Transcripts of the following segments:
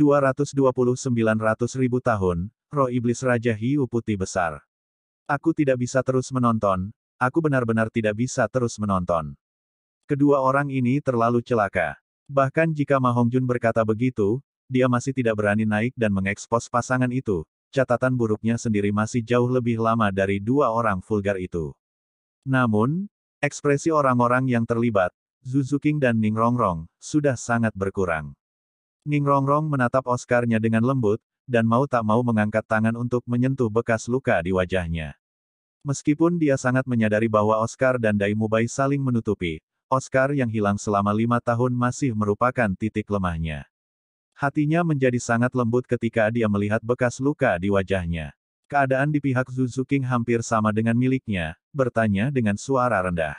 229.000 tahun, roh iblis Raja Hiu Putih Besar. Aku tidak bisa terus menonton, aku benar-benar tidak bisa terus menonton. Kedua orang ini terlalu celaka. Bahkan jika Ma Hongjun berkata begitu, dia masih tidak berani naik dan mengekspos pasangan itu, catatan buruknya sendiri masih jauh lebih lama dari dua orang vulgar itu. Namun, ekspresi orang-orang yang terlibat, Zuzuking dan Ning Rongrong, sudah sangat berkurang. Ning Rongrong menatap Oscarnya dengan lembut, dan mau tak mau mengangkat tangan untuk menyentuh bekas luka di wajahnya. Meskipun dia sangat menyadari bahwa Oscar dan Dai Mubai saling menutupi, Oscar yang hilang selama lima tahun masih merupakan titik lemahnya. Hatinya menjadi sangat lembut ketika dia melihat bekas luka di wajahnya. Keadaan di pihak Zuzuking hampir sama dengan miliknya, bertanya dengan suara rendah.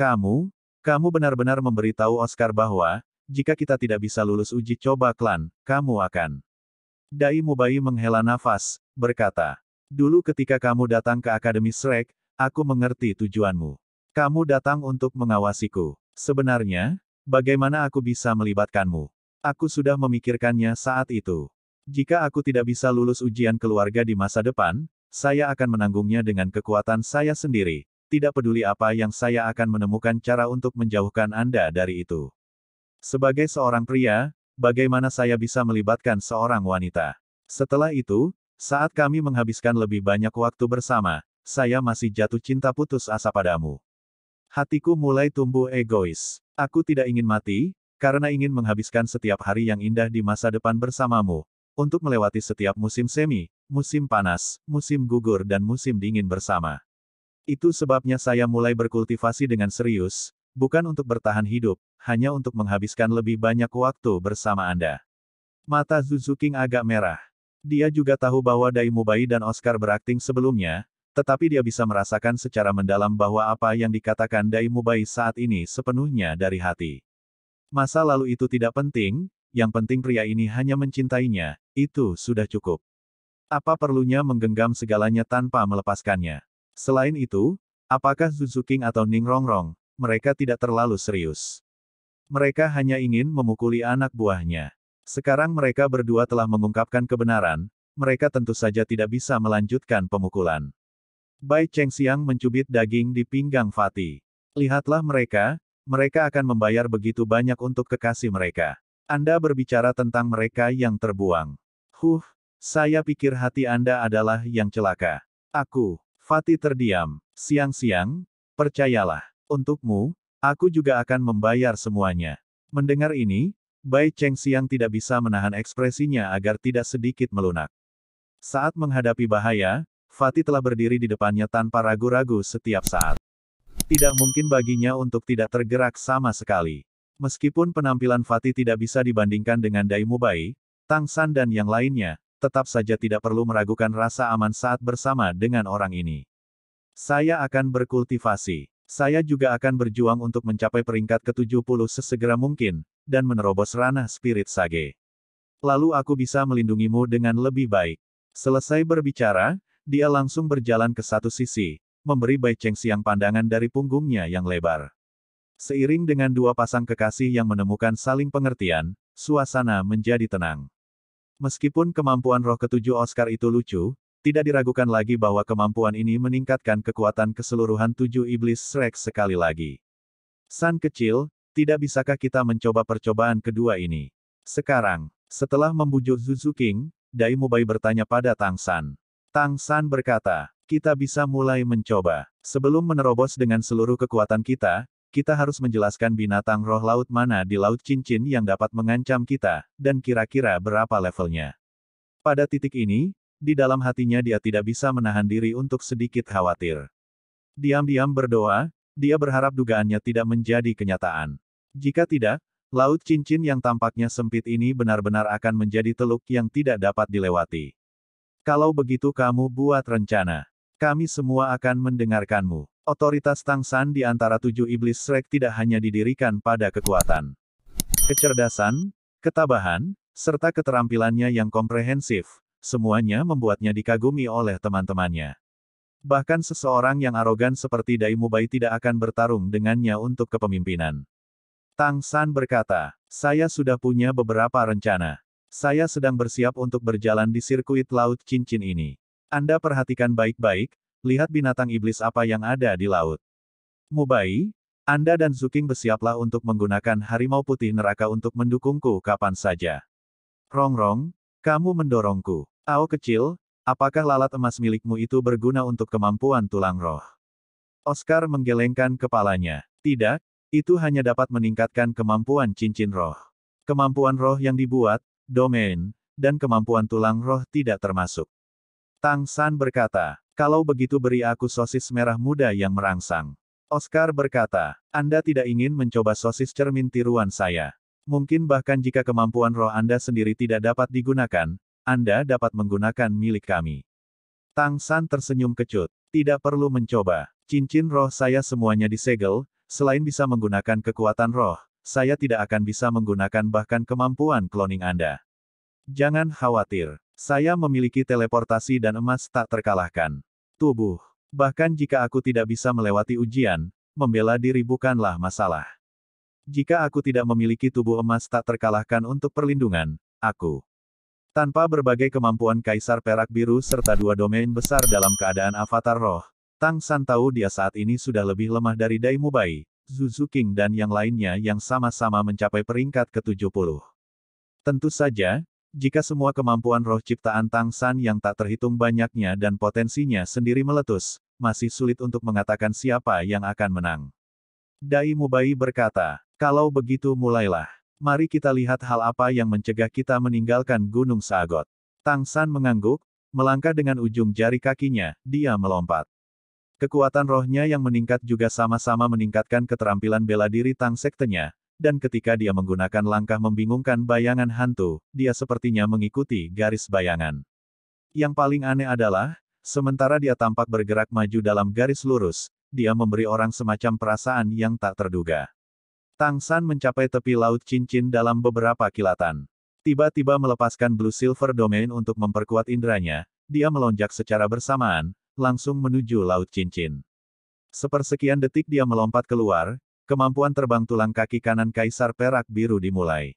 Kamu, kamu benar-benar memberitahu Oscar bahwa, jika kita tidak bisa lulus uji coba klan, kamu akan. Dai Mubai menghela nafas, berkata. Dulu ketika kamu datang ke Akademi Shrek, aku mengerti tujuanmu. Kamu datang untuk mengawasiku. Sebenarnya, bagaimana aku bisa melibatkanmu? Aku sudah memikirkannya saat itu. Jika aku tidak bisa lulus ujian keluarga di masa depan, saya akan menanggungnya dengan kekuatan saya sendiri. Tidak peduli apa yang saya akan menemukan cara untuk menjauhkan Anda dari itu. Sebagai seorang pria, bagaimana saya bisa melibatkan seorang wanita? Setelah itu, saat kami menghabiskan lebih banyak waktu bersama, saya masih jatuh cinta putus asa padamu. Hatiku mulai tumbuh egois. Aku tidak ingin mati, karena ingin menghabiskan setiap hari yang indah di masa depan bersamamu, untuk melewati setiap musim semi, musim panas, musim gugur dan musim dingin bersama. Itu sebabnya saya mulai berkultivasi dengan serius, bukan untuk bertahan hidup, hanya untuk menghabiskan lebih banyak waktu bersama Anda. Mata King agak merah. Dia juga tahu bahwa Dai Mubai dan Oscar berakting sebelumnya, tetapi dia bisa merasakan secara mendalam bahwa apa yang dikatakan Dai Mubai saat ini sepenuhnya dari hati. Masa lalu itu tidak penting, yang penting pria ini hanya mencintainya, itu sudah cukup. Apa perlunya menggenggam segalanya tanpa melepaskannya? Selain itu, apakah King atau Ning Rongrong, mereka tidak terlalu serius. Mereka hanya ingin memukuli anak buahnya. Sekarang mereka berdua telah mengungkapkan kebenaran, mereka tentu saja tidak bisa melanjutkan pemukulan. Bai Cheng Xiang mencubit daging di pinggang Fatih. Lihatlah mereka, mereka akan membayar begitu banyak untuk kekasih mereka. Anda berbicara tentang mereka yang terbuang. Huh, saya pikir hati Anda adalah yang celaka. Aku, Fatih terdiam. Siang-siang, percayalah, untukmu, Aku juga akan membayar semuanya. Mendengar ini, Bai Cheng Xiang tidak bisa menahan ekspresinya agar tidak sedikit melunak. Saat menghadapi bahaya, Fatih telah berdiri di depannya tanpa ragu-ragu setiap saat. Tidak mungkin baginya untuk tidak tergerak sama sekali. Meskipun penampilan Fatih tidak bisa dibandingkan dengan Dai Mubai, Tang San dan yang lainnya, tetap saja tidak perlu meragukan rasa aman saat bersama dengan orang ini. Saya akan berkultivasi. Saya juga akan berjuang untuk mencapai peringkat ke-70 sesegera mungkin, dan menerobos ranah spirit sage. Lalu aku bisa melindungimu dengan lebih baik. Selesai berbicara, dia langsung berjalan ke satu sisi, memberi Bai Cheng Siang pandangan dari punggungnya yang lebar. Seiring dengan dua pasang kekasih yang menemukan saling pengertian, suasana menjadi tenang. Meskipun kemampuan roh ketujuh Oscar itu lucu, tidak diragukan lagi bahwa kemampuan ini meningkatkan kekuatan keseluruhan tujuh iblis Shrek sekali lagi. San kecil, tidak bisakah kita mencoba percobaan kedua ini? Sekarang, setelah membujuk Zuzu King, Dai Mubai bertanya pada Tang San. Tang San berkata, kita bisa mulai mencoba. Sebelum menerobos dengan seluruh kekuatan kita, kita harus menjelaskan binatang roh laut mana di Laut Cincin yang dapat mengancam kita, dan kira-kira berapa levelnya. Pada titik ini, di dalam hatinya dia tidak bisa menahan diri untuk sedikit khawatir. Diam-diam berdoa, dia berharap dugaannya tidak menjadi kenyataan. Jika tidak, laut cincin yang tampaknya sempit ini benar-benar akan menjadi teluk yang tidak dapat dilewati. Kalau begitu kamu buat rencana. Kami semua akan mendengarkanmu. Otoritas Tang San di antara tujuh iblis Shrek tidak hanya didirikan pada kekuatan. Kecerdasan, ketabahan, serta keterampilannya yang komprehensif, semuanya membuatnya dikagumi oleh teman-temannya. Bahkan seseorang yang arogan seperti Dai Mubai tidak akan bertarung dengannya untuk kepemimpinan. Tang San berkata, saya sudah punya beberapa rencana. Saya sedang bersiap untuk berjalan di sirkuit Laut Cincin ini. Anda perhatikan baik-baik, lihat binatang iblis apa yang ada di laut. Mubai, Anda dan Zuking bersiaplah untuk menggunakan harimau putih neraka untuk mendukungku kapan saja. Rongrong, -rong, kamu mendorongku. Ao kecil, apakah lalat emas milikmu itu berguna untuk kemampuan tulang roh? Oscar menggelengkan kepalanya. Tidak, itu hanya dapat meningkatkan kemampuan cincin roh. Kemampuan roh yang dibuat, domain, dan kemampuan tulang roh tidak termasuk. Tang San berkata, kalau begitu beri aku sosis merah muda yang merangsang. Oscar berkata, Anda tidak ingin mencoba sosis cermin tiruan saya. Mungkin bahkan jika kemampuan roh Anda sendiri tidak dapat digunakan, anda dapat menggunakan milik kami. Tang San tersenyum kecut. Tidak perlu mencoba. Cincin roh saya semuanya disegel, selain bisa menggunakan kekuatan roh, saya tidak akan bisa menggunakan bahkan kemampuan cloning Anda. Jangan khawatir. Saya memiliki teleportasi dan emas tak terkalahkan. Tubuh. Bahkan jika aku tidak bisa melewati ujian, membela diri bukanlah masalah. Jika aku tidak memiliki tubuh emas tak terkalahkan untuk perlindungan, aku tanpa berbagai kemampuan Kaisar Perak Biru serta dua domain besar dalam keadaan avatar roh, Tang San tahu dia saat ini sudah lebih lemah dari Dai Mubai, Zuzu King dan yang lainnya yang sama-sama mencapai peringkat ke-70. Tentu saja, jika semua kemampuan roh ciptaan Tang San yang tak terhitung banyaknya dan potensinya sendiri meletus, masih sulit untuk mengatakan siapa yang akan menang. Dai Mubai berkata, kalau begitu mulailah. Mari kita lihat hal apa yang mencegah kita meninggalkan Gunung Sagot. Tang San mengangguk, melangkah dengan ujung jari kakinya, dia melompat. Kekuatan rohnya yang meningkat juga sama-sama meningkatkan keterampilan bela diri Tang Sektenya, dan ketika dia menggunakan langkah membingungkan bayangan hantu, dia sepertinya mengikuti garis bayangan. Yang paling aneh adalah, sementara dia tampak bergerak maju dalam garis lurus, dia memberi orang semacam perasaan yang tak terduga. Tang San mencapai tepi laut cincin dalam beberapa kilatan. Tiba-tiba melepaskan Blue Silver Domain untuk memperkuat inderanya, dia melonjak secara bersamaan, langsung menuju laut cincin. Sepersekian detik dia melompat keluar, kemampuan terbang tulang kaki kanan Kaisar Perak Biru dimulai.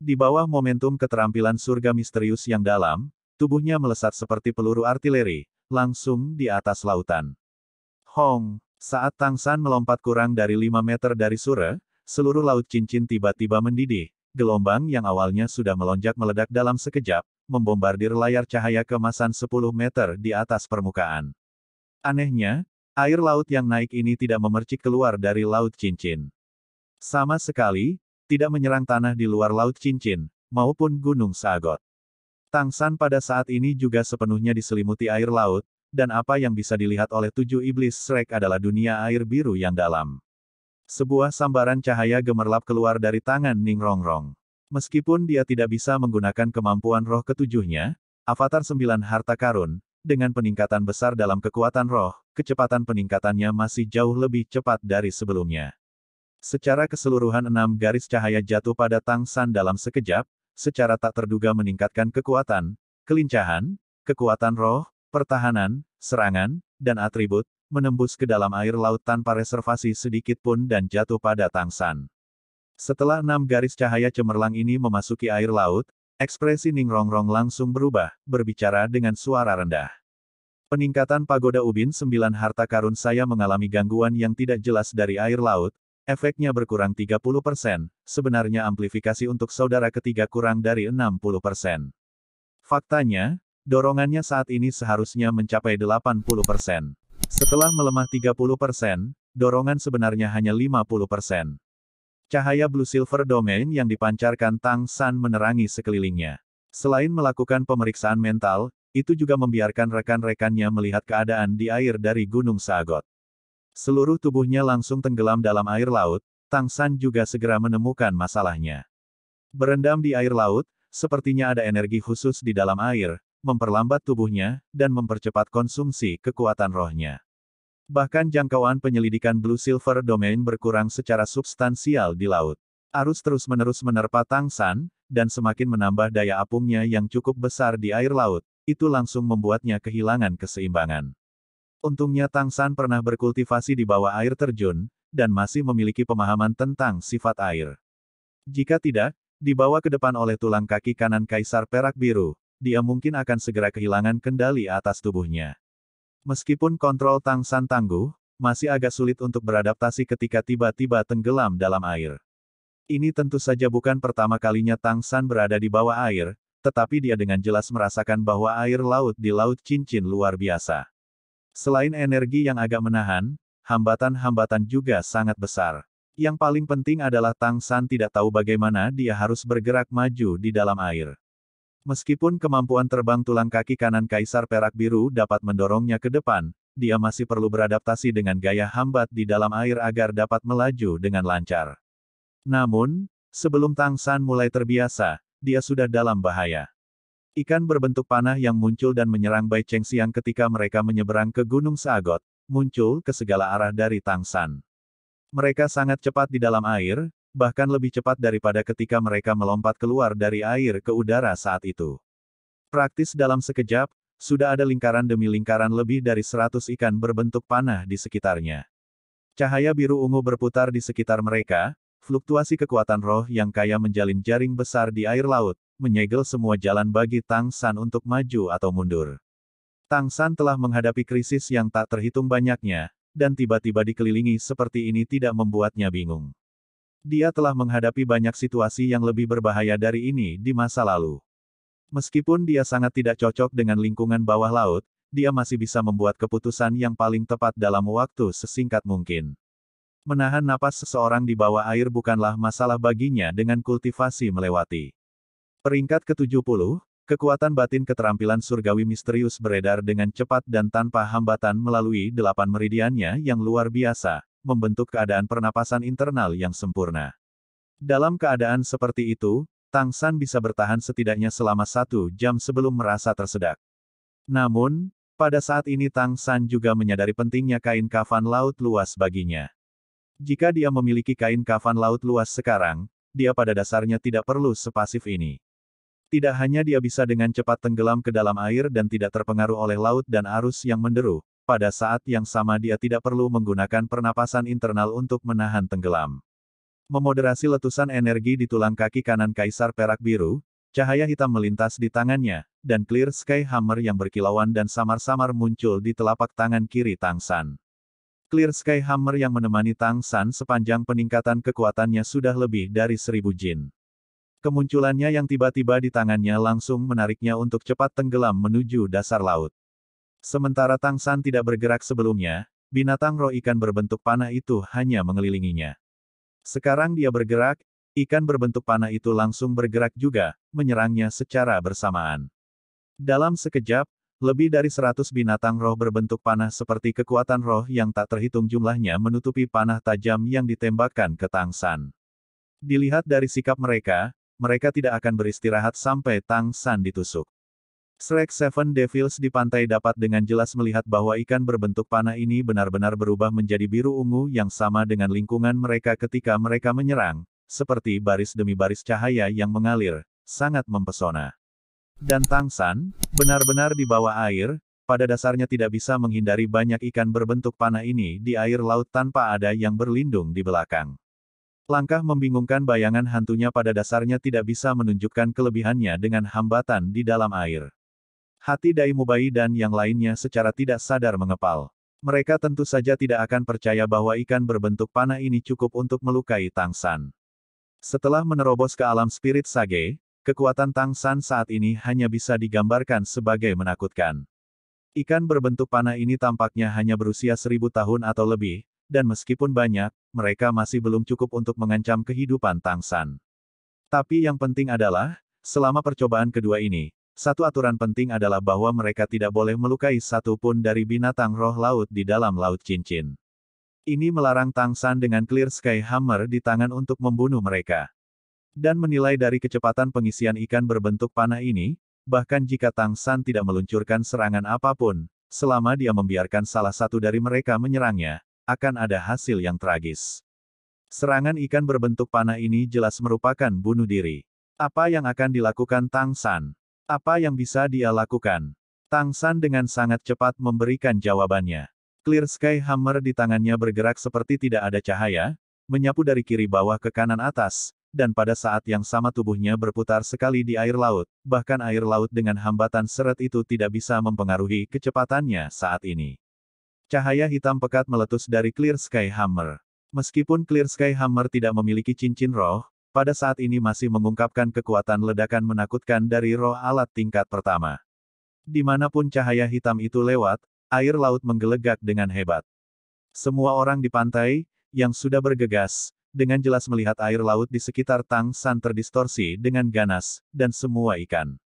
Di bawah momentum keterampilan surga misterius yang dalam, tubuhnya melesat seperti peluru artileri, langsung di atas lautan. Hong, saat Tang San melompat kurang dari 5 meter dari Sura, seluruh laut cincin tiba-tiba mendidih, gelombang yang awalnya sudah melonjak meledak dalam sekejap, membombardir layar cahaya kemasan 10 meter di atas permukaan. Anehnya, air laut yang naik ini tidak memercik keluar dari laut cincin. Sama sekali, tidak menyerang tanah di luar laut cincin, maupun gunung Sagot. Tang San pada saat ini juga sepenuhnya diselimuti air laut, dan apa yang bisa dilihat oleh tujuh iblis Shrek adalah dunia air biru yang dalam. Sebuah sambaran cahaya gemerlap keluar dari tangan Ning Rongrong. Meskipun dia tidak bisa menggunakan kemampuan roh ketujuhnya, Avatar Sembilan Harta Karun, dengan peningkatan besar dalam kekuatan roh, kecepatan peningkatannya masih jauh lebih cepat dari sebelumnya. Secara keseluruhan enam garis cahaya jatuh pada Tang San dalam sekejap, secara tak terduga meningkatkan kekuatan, kelincahan, kekuatan roh, pertahanan, serangan, dan atribut, menembus ke dalam air laut tanpa reservasi sedikit pun dan jatuh pada Tang San. Setelah enam garis cahaya cemerlang ini memasuki air laut, ekspresi Ning Rongrong langsung berubah, berbicara dengan suara rendah. Peningkatan pagoda Ubin sembilan harta karun saya mengalami gangguan yang tidak jelas dari air laut, efeknya berkurang 30 persen, sebenarnya amplifikasi untuk saudara ketiga kurang dari 60 persen. Faktanya, dorongannya saat ini seharusnya mencapai 80 persen. Setelah melemah 30 persen, dorongan sebenarnya hanya 50 persen. Cahaya Blue Silver Domain yang dipancarkan Tang San menerangi sekelilingnya. Selain melakukan pemeriksaan mental, itu juga membiarkan rekan-rekannya melihat keadaan di air dari Gunung Sagot. Seluruh tubuhnya langsung tenggelam dalam air laut, Tang San juga segera menemukan masalahnya. Berendam di air laut, sepertinya ada energi khusus di dalam air, memperlambat tubuhnya, dan mempercepat konsumsi kekuatan rohnya. Bahkan jangkauan penyelidikan Blue Silver Domain berkurang secara substansial di laut. Arus terus-menerus menerpa Tang San dan semakin menambah daya apungnya yang cukup besar di air laut, itu langsung membuatnya kehilangan keseimbangan. Untungnya Tang San pernah berkultivasi di bawah air terjun, dan masih memiliki pemahaman tentang sifat air. Jika tidak, dibawa ke depan oleh tulang kaki kanan Kaisar Perak Biru, dia mungkin akan segera kehilangan kendali atas tubuhnya. Meskipun kontrol Tang San tangguh, masih agak sulit untuk beradaptasi ketika tiba-tiba tenggelam dalam air. Ini tentu saja bukan pertama kalinya Tang San berada di bawah air, tetapi dia dengan jelas merasakan bahwa air laut di Laut Cincin luar biasa. Selain energi yang agak menahan, hambatan-hambatan juga sangat besar. Yang paling penting adalah Tang San tidak tahu bagaimana dia harus bergerak maju di dalam air. Meskipun kemampuan terbang tulang kaki kanan Kaisar Perak Biru dapat mendorongnya ke depan, dia masih perlu beradaptasi dengan gaya hambat di dalam air agar dapat melaju dengan lancar. Namun, sebelum Tang San mulai terbiasa, dia sudah dalam bahaya. Ikan berbentuk panah yang muncul dan menyerang Bai Cheng Siang ketika mereka menyeberang ke Gunung Sagot, muncul ke segala arah dari Tang San. Mereka sangat cepat di dalam air, bahkan lebih cepat daripada ketika mereka melompat keluar dari air ke udara saat itu. Praktis dalam sekejap, sudah ada lingkaran demi lingkaran lebih dari seratus ikan berbentuk panah di sekitarnya. Cahaya biru ungu berputar di sekitar mereka, fluktuasi kekuatan roh yang kaya menjalin jaring besar di air laut, menyegel semua jalan bagi Tang San untuk maju atau mundur. Tang San telah menghadapi krisis yang tak terhitung banyaknya, dan tiba-tiba dikelilingi seperti ini tidak membuatnya bingung dia telah menghadapi banyak situasi yang lebih berbahaya dari ini di masa lalu. Meskipun dia sangat tidak cocok dengan lingkungan bawah laut, dia masih bisa membuat keputusan yang paling tepat dalam waktu sesingkat mungkin. Menahan napas seseorang di bawah air bukanlah masalah baginya dengan kultivasi melewati. Peringkat ke-70, kekuatan batin keterampilan surgawi misterius beredar dengan cepat dan tanpa hambatan melalui delapan meridiannya yang luar biasa, membentuk keadaan pernapasan internal yang sempurna. Dalam keadaan seperti itu, Tang San bisa bertahan setidaknya selama satu jam sebelum merasa tersedak. Namun, pada saat ini Tang San juga menyadari pentingnya kain kafan laut luas baginya. Jika dia memiliki kain kafan laut luas sekarang, dia pada dasarnya tidak perlu sepasif ini. Tidak hanya dia bisa dengan cepat tenggelam ke dalam air dan tidak terpengaruh oleh laut dan arus yang menderu, pada saat yang sama dia tidak perlu menggunakan pernapasan internal untuk menahan tenggelam. Memoderasi letusan energi di tulang kaki kanan Kaisar Perak Biru, cahaya hitam melintas di tangannya, dan clear sky hammer yang berkilauan dan samar-samar muncul di telapak tangan kiri Tang San. Clear Sky Hammer yang menemani Tang San sepanjang peningkatan kekuatannya sudah lebih dari seribu jin. Kemunculannya yang tiba-tiba di tangannya langsung menariknya untuk cepat tenggelam menuju dasar laut. Sementara Tang San tidak bergerak sebelumnya, binatang roh ikan berbentuk panah itu hanya mengelilinginya. Sekarang dia bergerak, ikan berbentuk panah itu langsung bergerak juga, menyerangnya secara bersamaan. Dalam sekejap, lebih dari seratus binatang roh berbentuk panah seperti kekuatan roh yang tak terhitung jumlahnya menutupi panah tajam yang ditembakkan ke Tang San. Dilihat dari sikap mereka, mereka tidak akan beristirahat sampai Tang San ditusuk. Shrek Seven Devils di pantai dapat dengan jelas melihat bahwa ikan berbentuk panah ini benar-benar berubah menjadi biru ungu yang sama dengan lingkungan mereka ketika mereka menyerang, seperti baris demi baris cahaya yang mengalir, sangat mempesona. Dan Tang San, benar-benar di bawah air, pada dasarnya tidak bisa menghindari banyak ikan berbentuk panah ini di air laut tanpa ada yang berlindung di belakang. Langkah membingungkan bayangan hantunya pada dasarnya tidak bisa menunjukkan kelebihannya dengan hambatan di dalam air. Hati Dai Mubai dan yang lainnya secara tidak sadar mengepal. Mereka tentu saja tidak akan percaya bahwa ikan berbentuk panah ini cukup untuk melukai Tang San. Setelah menerobos ke alam spirit Sage, kekuatan Tang San saat ini hanya bisa digambarkan sebagai menakutkan. Ikan berbentuk panah ini tampaknya hanya berusia seribu tahun atau lebih, dan meskipun banyak, mereka masih belum cukup untuk mengancam kehidupan Tang San. Tapi yang penting adalah, selama percobaan kedua ini, satu aturan penting adalah bahwa mereka tidak boleh melukai satupun dari binatang roh laut di dalam Laut Cincin. Ini melarang Tang San dengan Clear Sky Hammer di tangan untuk membunuh mereka. Dan menilai dari kecepatan pengisian ikan berbentuk panah ini, bahkan jika Tang San tidak meluncurkan serangan apapun, selama dia membiarkan salah satu dari mereka menyerangnya, akan ada hasil yang tragis. Serangan ikan berbentuk panah ini jelas merupakan bunuh diri. Apa yang akan dilakukan Tang San? Apa yang bisa dia lakukan? Tang San dengan sangat cepat memberikan jawabannya. Clear Sky Hammer di tangannya bergerak seperti tidak ada cahaya, menyapu dari kiri bawah ke kanan atas, dan pada saat yang sama tubuhnya berputar sekali di air laut, bahkan air laut dengan hambatan seret itu tidak bisa mempengaruhi kecepatannya saat ini. Cahaya hitam pekat meletus dari Clear Sky Hammer. Meskipun Clear Sky Hammer tidak memiliki cincin roh, pada saat ini masih mengungkapkan kekuatan ledakan menakutkan dari roh alat tingkat pertama. Dimanapun cahaya hitam itu lewat, air laut menggelegak dengan hebat. Semua orang di pantai, yang sudah bergegas, dengan jelas melihat air laut di sekitar Tang San terdistorsi dengan ganas, dan semua ikan.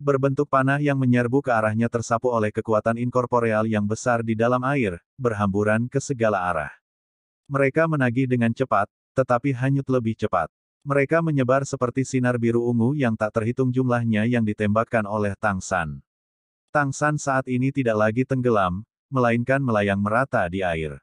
Berbentuk panah yang menyerbu ke arahnya tersapu oleh kekuatan inkorporeal yang besar di dalam air, berhamburan ke segala arah. Mereka menagih dengan cepat, tetapi hanyut lebih cepat. Mereka menyebar seperti sinar biru ungu yang tak terhitung jumlahnya yang ditembakkan oleh Tang San. Tang San saat ini tidak lagi tenggelam, melainkan melayang merata di air.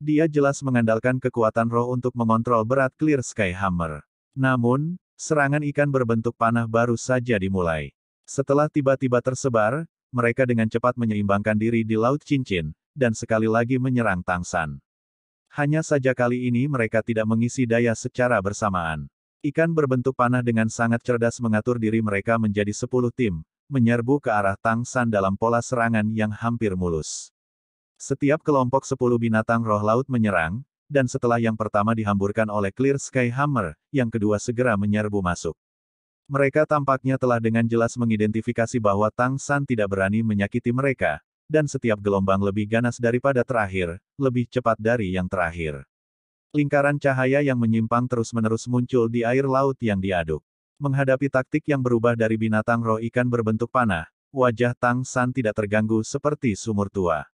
Dia jelas mengandalkan kekuatan roh untuk mengontrol berat Clear Sky Hammer. Namun, serangan ikan berbentuk panah baru saja dimulai. Setelah tiba-tiba tersebar, mereka dengan cepat menyeimbangkan diri di Laut Cincin, dan sekali lagi menyerang Tang San. Hanya saja kali ini mereka tidak mengisi daya secara bersamaan. Ikan berbentuk panah dengan sangat cerdas mengatur diri mereka menjadi sepuluh tim, menyerbu ke arah Tang San dalam pola serangan yang hampir mulus. Setiap kelompok sepuluh binatang roh laut menyerang, dan setelah yang pertama dihamburkan oleh Clear Sky Hammer, yang kedua segera menyerbu masuk. Mereka tampaknya telah dengan jelas mengidentifikasi bahwa Tang San tidak berani menyakiti mereka, dan setiap gelombang lebih ganas daripada terakhir, lebih cepat dari yang terakhir. Lingkaran cahaya yang menyimpang terus-menerus muncul di air laut yang diaduk. Menghadapi taktik yang berubah dari binatang roh ikan berbentuk panah, wajah Tang San tidak terganggu seperti sumur tua.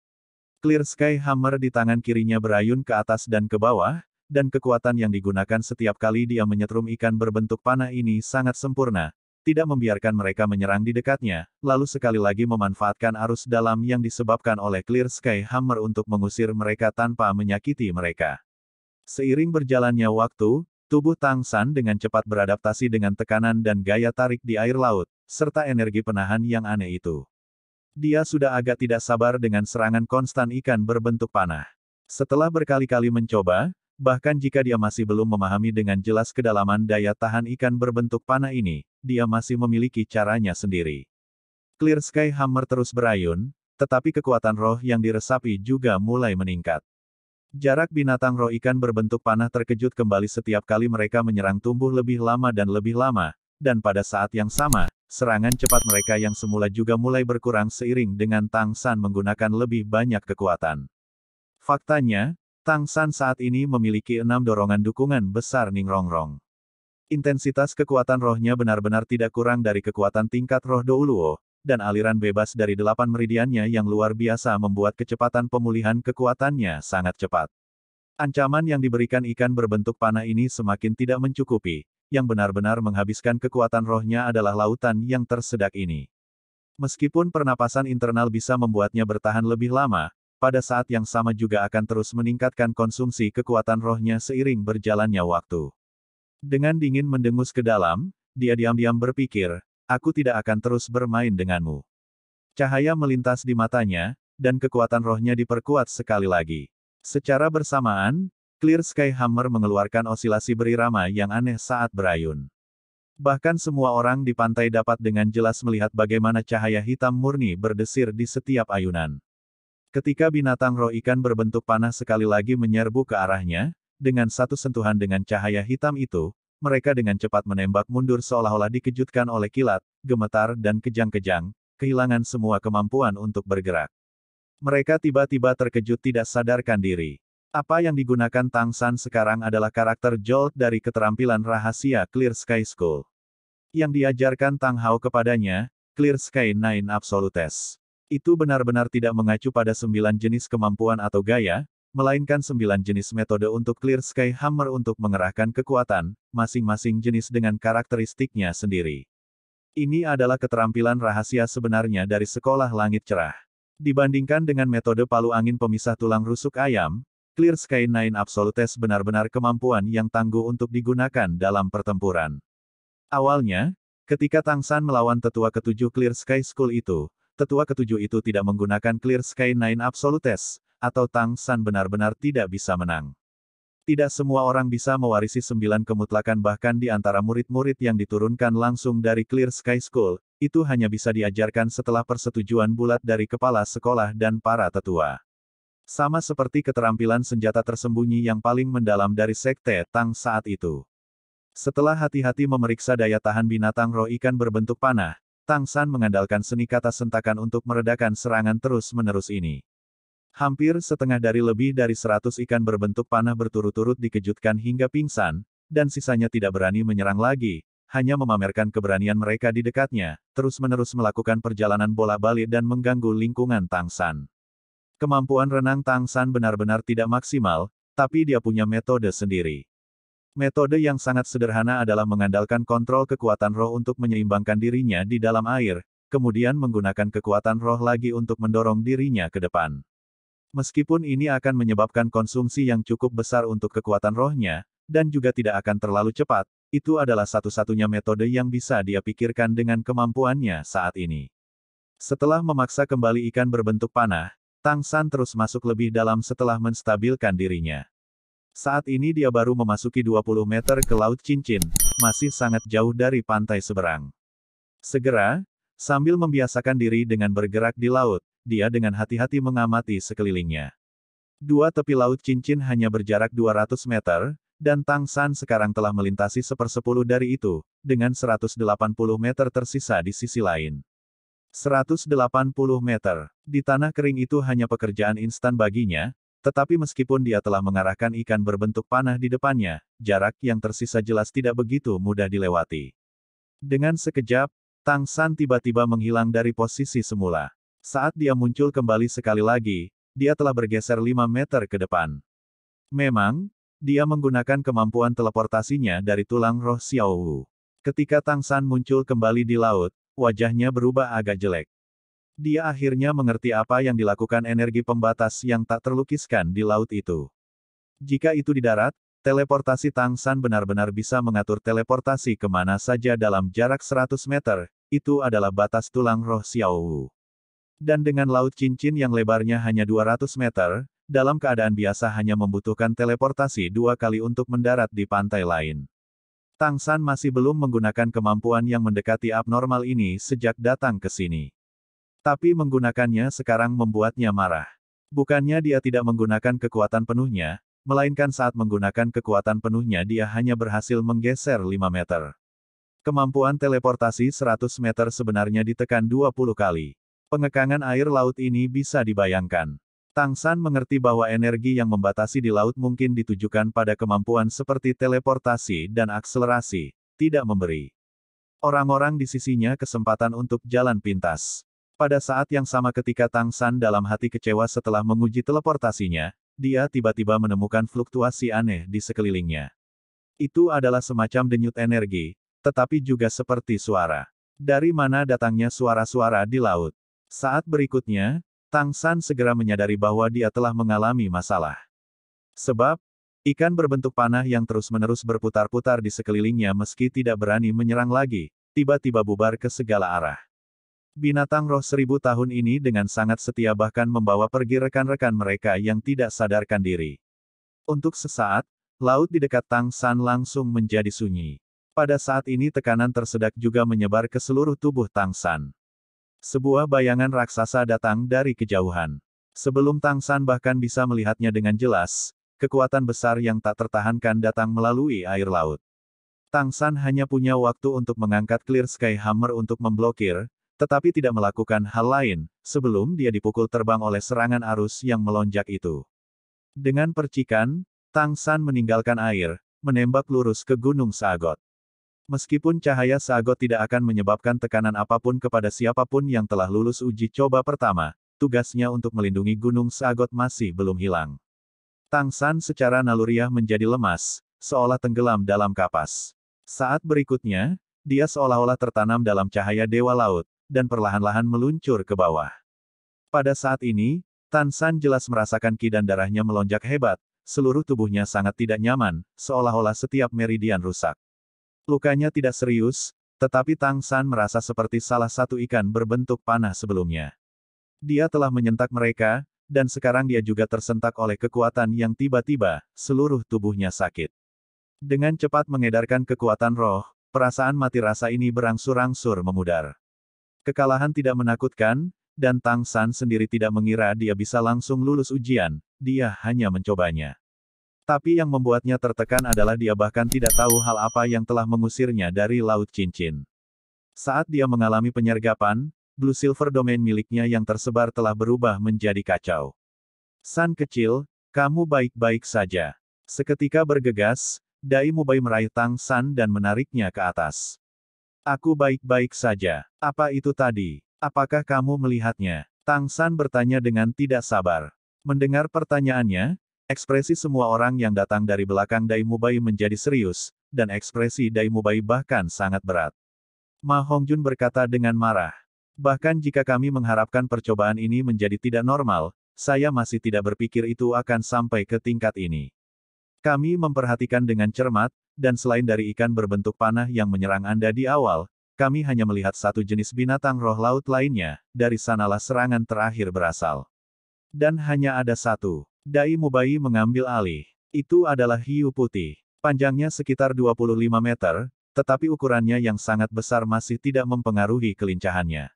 Clear Sky Hammer di tangan kirinya berayun ke atas dan ke bawah, dan kekuatan yang digunakan setiap kali dia menyetrum ikan berbentuk panah ini sangat sempurna, tidak membiarkan mereka menyerang di dekatnya, lalu sekali lagi memanfaatkan arus dalam yang disebabkan oleh Clear Sky Hammer untuk mengusir mereka tanpa menyakiti mereka. Seiring berjalannya waktu, tubuh Tang San dengan cepat beradaptasi dengan tekanan dan gaya tarik di air laut, serta energi penahan yang aneh itu. Dia sudah agak tidak sabar dengan serangan konstan ikan berbentuk panah. Setelah berkali-kali mencoba, bahkan jika dia masih belum memahami dengan jelas kedalaman daya tahan ikan berbentuk panah ini, dia masih memiliki caranya sendiri. Clear Sky Hammer terus berayun, tetapi kekuatan roh yang diresapi juga mulai meningkat. Jarak binatang roh ikan berbentuk panah terkejut kembali setiap kali mereka menyerang tumbuh lebih lama dan lebih lama, dan pada saat yang sama, serangan cepat mereka yang semula juga mulai berkurang seiring dengan Tang San menggunakan lebih banyak kekuatan. Faktanya, Tang San saat ini memiliki enam dorongan dukungan besar Ning Rongrong. -rong. Intensitas kekuatan rohnya benar-benar tidak kurang dari kekuatan tingkat roh Douluo, dan aliran bebas dari delapan meridiannya yang luar biasa membuat kecepatan pemulihan kekuatannya sangat cepat. Ancaman yang diberikan ikan berbentuk panah ini semakin tidak mencukupi, yang benar-benar menghabiskan kekuatan rohnya adalah lautan yang tersedak ini. Meskipun pernapasan internal bisa membuatnya bertahan lebih lama, pada saat yang sama juga akan terus meningkatkan konsumsi kekuatan rohnya seiring berjalannya waktu. Dengan dingin mendengus ke dalam, dia diam-diam berpikir, aku tidak akan terus bermain denganmu. Cahaya melintas di matanya, dan kekuatan rohnya diperkuat sekali lagi. Secara bersamaan, Clear Sky Hammer mengeluarkan osilasi berirama yang aneh saat berayun. Bahkan semua orang di pantai dapat dengan jelas melihat bagaimana cahaya hitam murni berdesir di setiap ayunan. Ketika binatang roh ikan berbentuk panah sekali lagi menyerbu ke arahnya, dengan satu sentuhan dengan cahaya hitam itu, mereka dengan cepat menembak mundur seolah-olah dikejutkan oleh kilat, gemetar dan kejang-kejang, kehilangan semua kemampuan untuk bergerak. Mereka tiba-tiba terkejut tidak sadarkan diri. Apa yang digunakan Tang San sekarang adalah karakter Jolt dari keterampilan rahasia Clear Sky School. Yang diajarkan Tang Hao kepadanya, Clear Sky Nine Absolutes. Itu benar-benar tidak mengacu pada sembilan jenis kemampuan atau gaya, melainkan sembilan jenis metode untuk Clear Sky Hammer untuk mengerahkan kekuatan, masing-masing jenis dengan karakteristiknya sendiri. Ini adalah keterampilan rahasia sebenarnya dari sekolah langit cerah. Dibandingkan dengan metode palu angin pemisah tulang rusuk ayam, Clear Sky Nine Absolutes benar-benar kemampuan yang tangguh untuk digunakan dalam pertempuran. Awalnya, ketika Tang San melawan tetua ketujuh Clear Sky School itu, tetua ketujuh itu tidak menggunakan Clear Sky Nine Absolutes, atau Tang San benar-benar tidak bisa menang. Tidak semua orang bisa mewarisi sembilan kemutlakan bahkan di antara murid-murid yang diturunkan langsung dari Clear Sky School, itu hanya bisa diajarkan setelah persetujuan bulat dari kepala sekolah dan para tetua. Sama seperti keterampilan senjata tersembunyi yang paling mendalam dari Sekte Tang saat itu. Setelah hati-hati memeriksa daya tahan binatang roh ikan berbentuk panah, Tang San mengandalkan seni kata sentakan untuk meredakan serangan terus-menerus ini. Hampir setengah dari lebih dari seratus ikan berbentuk panah berturut-turut dikejutkan hingga pingsan, dan sisanya tidak berani menyerang lagi, hanya memamerkan keberanian mereka di dekatnya, terus-menerus melakukan perjalanan bola balik dan mengganggu lingkungan Tang San. Kemampuan renang Tang San benar-benar tidak maksimal, tapi dia punya metode sendiri. Metode yang sangat sederhana adalah mengandalkan kontrol kekuatan roh untuk menyeimbangkan dirinya di dalam air, kemudian menggunakan kekuatan roh lagi untuk mendorong dirinya ke depan. Meskipun ini akan menyebabkan konsumsi yang cukup besar untuk kekuatan rohnya, dan juga tidak akan terlalu cepat, itu adalah satu-satunya metode yang bisa dia pikirkan dengan kemampuannya saat ini. Setelah memaksa kembali ikan berbentuk panah, Tang San terus masuk lebih dalam setelah menstabilkan dirinya. Saat ini dia baru memasuki 20 meter ke Laut Cincin, masih sangat jauh dari pantai seberang. Segera, sambil membiasakan diri dengan bergerak di laut, dia dengan hati-hati mengamati sekelilingnya. Dua tepi laut cincin hanya berjarak 200 meter, dan Tang San sekarang telah melintasi sepersepuluh dari itu, dengan 180 meter tersisa di sisi lain. 180 meter. Di tanah kering itu hanya pekerjaan instan baginya, tetapi meskipun dia telah mengarahkan ikan berbentuk panah di depannya, jarak yang tersisa jelas tidak begitu mudah dilewati. Dengan sekejap, Tang San tiba-tiba menghilang dari posisi semula. Saat dia muncul kembali sekali lagi, dia telah bergeser 5 meter ke depan. Memang, dia menggunakan kemampuan teleportasinya dari tulang roh Xiaowu. Ketika Tang San muncul kembali di laut, wajahnya berubah agak jelek. Dia akhirnya mengerti apa yang dilakukan energi pembatas yang tak terlukiskan di laut itu. Jika itu di darat, teleportasi Tang San benar-benar bisa mengatur teleportasi kemana saja dalam jarak 100 meter, itu adalah batas tulang roh Xiaowu. Dan dengan laut cincin yang lebarnya hanya 200 meter, dalam keadaan biasa hanya membutuhkan teleportasi dua kali untuk mendarat di pantai lain. Tang San masih belum menggunakan kemampuan yang mendekati abnormal ini sejak datang ke sini. Tapi menggunakannya sekarang membuatnya marah. Bukannya dia tidak menggunakan kekuatan penuhnya, melainkan saat menggunakan kekuatan penuhnya dia hanya berhasil menggeser 5 meter. Kemampuan teleportasi 100 meter sebenarnya ditekan 20 kali. Pengekangan air laut ini bisa dibayangkan. Tang San mengerti bahwa energi yang membatasi di laut mungkin ditujukan pada kemampuan seperti teleportasi dan akselerasi, tidak memberi orang-orang di sisinya kesempatan untuk jalan pintas. Pada saat yang sama ketika Tang San dalam hati kecewa setelah menguji teleportasinya, dia tiba-tiba menemukan fluktuasi aneh di sekelilingnya. Itu adalah semacam denyut energi, tetapi juga seperti suara. Dari mana datangnya suara-suara di laut? Saat berikutnya, Tang San segera menyadari bahwa dia telah mengalami masalah. Sebab, ikan berbentuk panah yang terus-menerus berputar-putar di sekelilingnya meski tidak berani menyerang lagi, tiba-tiba bubar ke segala arah. Binatang roh seribu tahun ini dengan sangat setia bahkan membawa pergi rekan-rekan mereka yang tidak sadarkan diri. Untuk sesaat, laut di dekat Tang San langsung menjadi sunyi. Pada saat ini tekanan tersedak juga menyebar ke seluruh tubuh Tang San. Sebuah bayangan raksasa datang dari kejauhan. Sebelum Tang San bahkan bisa melihatnya dengan jelas, kekuatan besar yang tak tertahankan datang melalui air laut. Tang San hanya punya waktu untuk mengangkat Clear Sky Hammer untuk memblokir, tetapi tidak melakukan hal lain, sebelum dia dipukul terbang oleh serangan arus yang melonjak itu. Dengan percikan, Tang San meninggalkan air, menembak lurus ke Gunung Sagot. Meskipun cahaya sagot tidak akan menyebabkan tekanan apapun kepada siapapun yang telah lulus uji coba pertama, tugasnya untuk melindungi gunung sagot masih belum hilang. Tang San secara naluriah menjadi lemas, seolah tenggelam dalam kapas. Saat berikutnya, dia seolah-olah tertanam dalam cahaya dewa laut, dan perlahan-lahan meluncur ke bawah. Pada saat ini, Tang San jelas merasakan ki dan darahnya melonjak hebat, seluruh tubuhnya sangat tidak nyaman, seolah-olah setiap meridian rusak. Lukanya tidak serius, tetapi Tang San merasa seperti salah satu ikan berbentuk panah sebelumnya. Dia telah menyentak mereka, dan sekarang dia juga tersentak oleh kekuatan yang tiba-tiba, seluruh tubuhnya sakit. Dengan cepat mengedarkan kekuatan roh, perasaan mati rasa ini berangsur-angsur memudar. Kekalahan tidak menakutkan, dan Tang San sendiri tidak mengira dia bisa langsung lulus ujian, dia hanya mencobanya. Tapi yang membuatnya tertekan adalah dia bahkan tidak tahu hal apa yang telah mengusirnya dari Laut Cincin. Saat dia mengalami penyergapan, Blue Silver Domain miliknya yang tersebar telah berubah menjadi kacau. San kecil, kamu baik-baik saja. Seketika bergegas, Dai Mubai meraih Tang San dan menariknya ke atas. Aku baik-baik saja. Apa itu tadi? Apakah kamu melihatnya? Tang San bertanya dengan tidak sabar. Mendengar pertanyaannya, Ekspresi semua orang yang datang dari belakang Dai Mubai menjadi serius, dan ekspresi Dai Mubai bahkan sangat berat. Ma Hongjun berkata dengan marah. Bahkan jika kami mengharapkan percobaan ini menjadi tidak normal, saya masih tidak berpikir itu akan sampai ke tingkat ini. Kami memperhatikan dengan cermat, dan selain dari ikan berbentuk panah yang menyerang Anda di awal, kami hanya melihat satu jenis binatang roh laut lainnya, dari sanalah serangan terakhir berasal. Dan hanya ada satu. Dai Mubai mengambil alih. Itu adalah hiu putih. Panjangnya sekitar 25 meter, tetapi ukurannya yang sangat besar masih tidak mempengaruhi kelincahannya.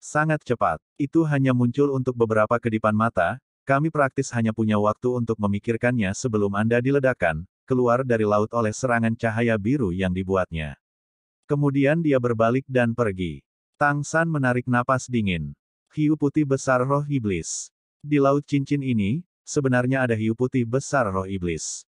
Sangat cepat, itu hanya muncul untuk beberapa kedipan mata, kami praktis hanya punya waktu untuk memikirkannya sebelum Anda diledakkan, keluar dari laut oleh serangan cahaya biru yang dibuatnya. Kemudian dia berbalik dan pergi. Tang San menarik napas dingin. Hiu putih besar roh iblis. Di Laut Cincin ini, sebenarnya ada hiu putih besar roh iblis.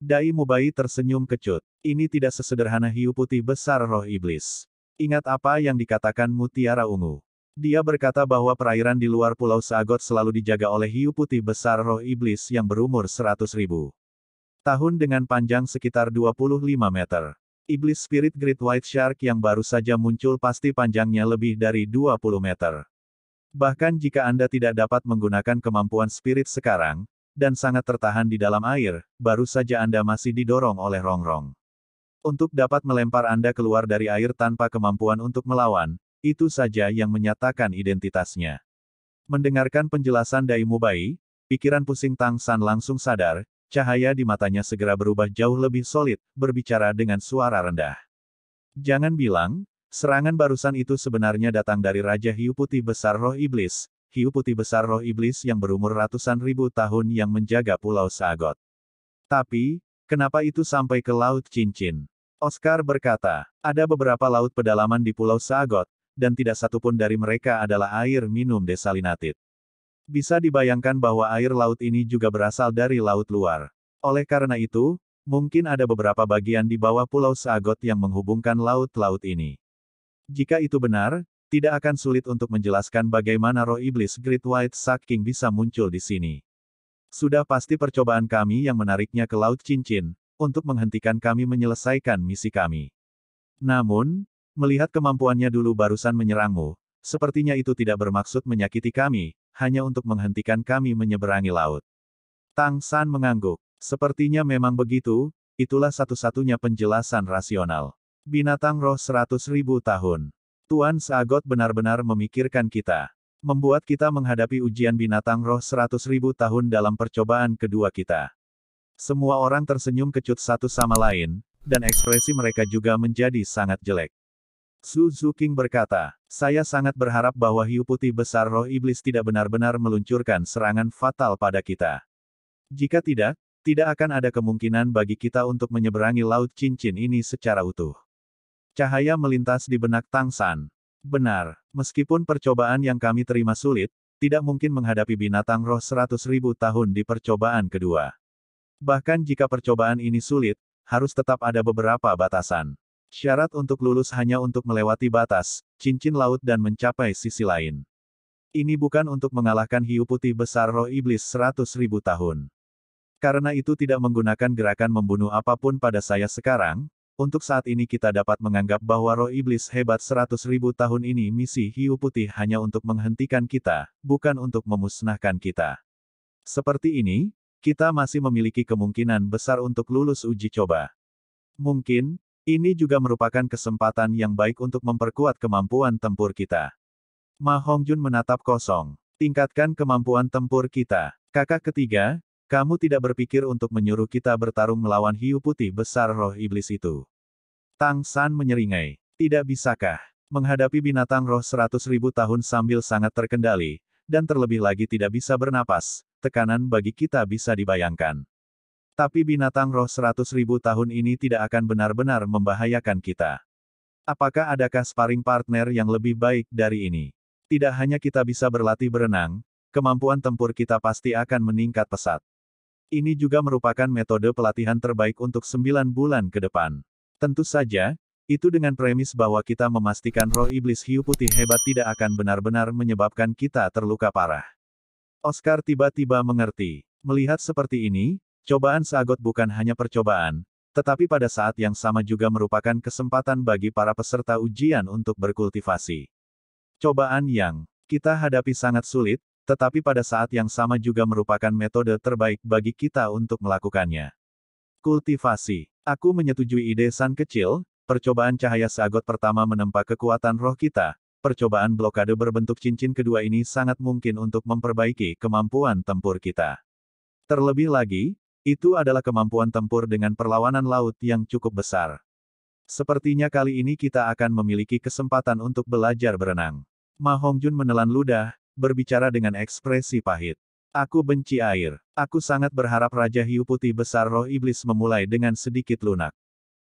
Dai Mubai tersenyum kecut. Ini tidak sesederhana hiu putih besar roh iblis. Ingat apa yang dikatakan Mutiara Ungu. Dia berkata bahwa perairan di luar Pulau Sagot selalu dijaga oleh hiu putih besar roh iblis yang berumur 100 ribu tahun dengan panjang sekitar 25 meter. Iblis Spirit Great White Shark yang baru saja muncul pasti panjangnya lebih dari 20 meter. Bahkan jika Anda tidak dapat menggunakan kemampuan spirit sekarang, dan sangat tertahan di dalam air, baru saja Anda masih didorong oleh rongrong. Untuk dapat melempar Anda keluar dari air tanpa kemampuan untuk melawan, itu saja yang menyatakan identitasnya. Mendengarkan penjelasan Dai Mubai, pikiran pusing Tang San langsung sadar, cahaya di matanya segera berubah jauh lebih solid, berbicara dengan suara rendah. Jangan bilang, Serangan barusan itu sebenarnya datang dari Raja Hiu Putih Besar Roh Iblis, Hiu Putih Besar Roh Iblis yang berumur ratusan ribu tahun yang menjaga Pulau Sagot. Tapi, kenapa itu sampai ke Laut Cincin? Oscar berkata, ada beberapa laut pedalaman di Pulau Sagot, dan tidak satu pun dari mereka adalah air minum desalinatit. Bisa dibayangkan bahwa air laut ini juga berasal dari laut luar. Oleh karena itu, mungkin ada beberapa bagian di bawah Pulau Sagot yang menghubungkan laut-laut ini. Jika itu benar, tidak akan sulit untuk menjelaskan bagaimana roh iblis Great White Shark King bisa muncul di sini. Sudah pasti percobaan kami yang menariknya ke Laut Cincin, untuk menghentikan kami menyelesaikan misi kami. Namun, melihat kemampuannya dulu barusan menyerangmu, sepertinya itu tidak bermaksud menyakiti kami, hanya untuk menghentikan kami menyeberangi laut. Tang San mengangguk. Sepertinya memang begitu, itulah satu-satunya penjelasan rasional. Binatang roh seratus ribu tahun. Tuan Sagot benar-benar memikirkan kita. Membuat kita menghadapi ujian binatang roh seratus ribu tahun dalam percobaan kedua kita. Semua orang tersenyum kecut satu sama lain, dan ekspresi mereka juga menjadi sangat jelek. Su Zuking berkata, saya sangat berharap bahwa hiu putih besar roh iblis tidak benar-benar meluncurkan serangan fatal pada kita. Jika tidak, tidak akan ada kemungkinan bagi kita untuk menyeberangi Laut Cincin ini secara utuh. Cahaya melintas di benak Tang San. Benar, meskipun percobaan yang kami terima sulit, tidak mungkin menghadapi binatang roh seratus ribu tahun di percobaan kedua. Bahkan jika percobaan ini sulit, harus tetap ada beberapa batasan. Syarat untuk lulus hanya untuk melewati batas, cincin laut dan mencapai sisi lain. Ini bukan untuk mengalahkan hiu putih besar roh iblis seratus ribu tahun. Karena itu tidak menggunakan gerakan membunuh apapun pada saya sekarang, untuk saat ini kita dapat menganggap bahwa roh iblis hebat 100 tahun ini misi hiu putih hanya untuk menghentikan kita, bukan untuk memusnahkan kita. Seperti ini, kita masih memiliki kemungkinan besar untuk lulus uji coba. Mungkin, ini juga merupakan kesempatan yang baik untuk memperkuat kemampuan tempur kita. Ma Hongjun menatap kosong. Tingkatkan kemampuan tempur kita. Kakak ketiga, kamu tidak berpikir untuk menyuruh kita bertarung melawan hiu putih besar roh iblis itu. Tang San menyeringai. Tidak bisakah menghadapi binatang roh seratus ribu tahun sambil sangat terkendali, dan terlebih lagi tidak bisa bernapas, tekanan bagi kita bisa dibayangkan. Tapi binatang roh seratus ribu tahun ini tidak akan benar-benar membahayakan kita. Apakah adakah sparring partner yang lebih baik dari ini? Tidak hanya kita bisa berlatih berenang, kemampuan tempur kita pasti akan meningkat pesat. Ini juga merupakan metode pelatihan terbaik untuk 9 bulan ke depan. Tentu saja, itu dengan premis bahwa kita memastikan roh iblis hiu putih hebat tidak akan benar-benar menyebabkan kita terluka parah. Oscar tiba-tiba mengerti. Melihat seperti ini, cobaan Sagot bukan hanya percobaan, tetapi pada saat yang sama juga merupakan kesempatan bagi para peserta ujian untuk berkultivasi. Cobaan yang kita hadapi sangat sulit, tetapi pada saat yang sama juga merupakan metode terbaik bagi kita untuk melakukannya. Kultivasi. Aku menyetujui ide San kecil, percobaan cahaya sagot pertama menempa kekuatan roh kita, percobaan blokade berbentuk cincin kedua ini sangat mungkin untuk memperbaiki kemampuan tempur kita. Terlebih lagi, itu adalah kemampuan tempur dengan perlawanan laut yang cukup besar. Sepertinya kali ini kita akan memiliki kesempatan untuk belajar berenang. Ma Hongjun menelan ludah, berbicara dengan ekspresi pahit. Aku benci air. Aku sangat berharap Raja Hiu Putih Besar Roh Iblis memulai dengan sedikit lunak.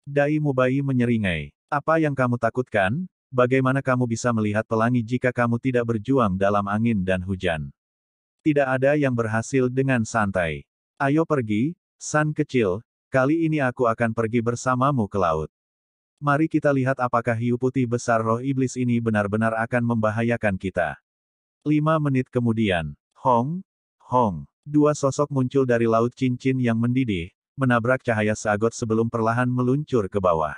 Dai Mubai menyeringai. Apa yang kamu takutkan? Bagaimana kamu bisa melihat pelangi jika kamu tidak berjuang dalam angin dan hujan? Tidak ada yang berhasil dengan santai. Ayo pergi, San kecil, kali ini aku akan pergi bersamamu ke laut. Mari kita lihat apakah hiu putih besar roh iblis ini benar-benar akan membahayakan kita. Lima menit kemudian, Hong, Hong, dua sosok muncul dari laut cincin yang mendidih, menabrak cahaya seagot sebelum perlahan meluncur ke bawah.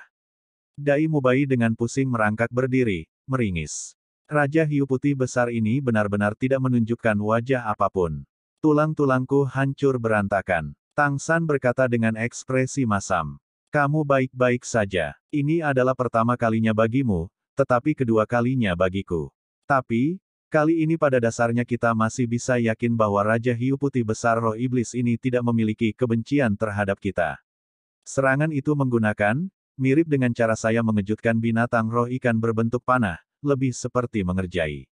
Dai Mubai dengan pusing merangkak berdiri, meringis. Raja hiu putih besar ini benar-benar tidak menunjukkan wajah apapun. Tulang-tulangku hancur berantakan. Tang San berkata dengan ekspresi masam. Kamu baik-baik saja. Ini adalah pertama kalinya bagimu, tetapi kedua kalinya bagiku. Tapi, Kali ini pada dasarnya kita masih bisa yakin bahwa Raja Hiu Putih Besar Roh Iblis ini tidak memiliki kebencian terhadap kita. Serangan itu menggunakan, mirip dengan cara saya mengejutkan binatang roh ikan berbentuk panah, lebih seperti mengerjai.